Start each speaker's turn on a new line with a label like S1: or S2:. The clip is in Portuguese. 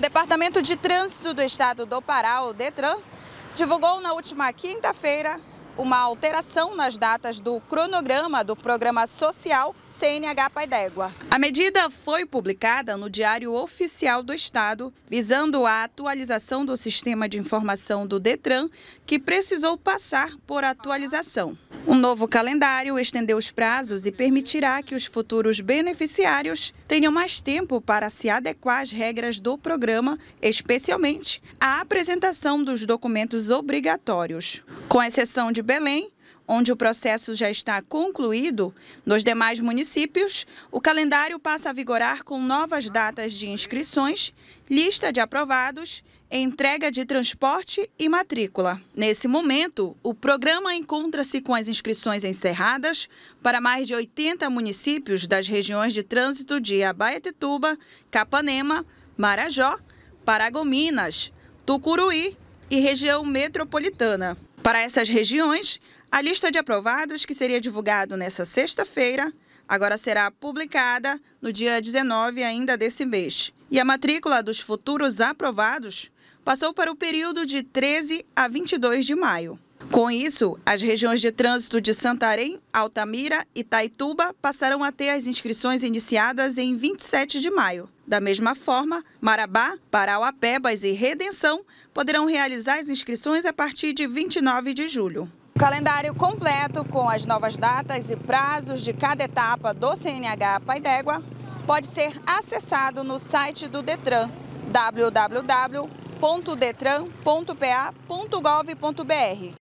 S1: O Departamento de Trânsito do Estado do Pará, o DETRAN, divulgou na última quinta-feira uma alteração nas datas do cronograma do programa social CNH Pai d'Égua. A medida foi publicada no Diário Oficial do Estado, visando a atualização do sistema de informação do Detran, que precisou passar por atualização. Um novo calendário estendeu os prazos e permitirá que os futuros beneficiários tenham mais tempo para se adequar às regras do programa, especialmente a apresentação dos documentos obrigatórios. Com exceção de de Belém, onde o processo já está concluído, nos demais municípios, o calendário passa a vigorar com novas datas de inscrições, lista de aprovados, entrega de transporte e matrícula. Nesse momento, o programa encontra-se com as inscrições encerradas para mais de 80 municípios das regiões de trânsito de Abaetetuba, Capanema, Marajó, Paragominas, Tucuruí e região metropolitana. Para essas regiões, a lista de aprovados, que seria divulgado nesta sexta-feira, agora será publicada no dia 19 ainda desse mês. E a matrícula dos futuros aprovados passou para o período de 13 a 22 de maio. Com isso, as regiões de trânsito de Santarém, Altamira e Taituba passarão a ter as inscrições iniciadas em 27 de maio. Da mesma forma, Marabá, Parauapebas e Redenção poderão realizar as inscrições a partir de 29 de julho. O calendário completo com as novas datas e prazos de cada etapa do CNH d'Égua pode ser acessado no site do Detran, www.detran.pa.gov.br.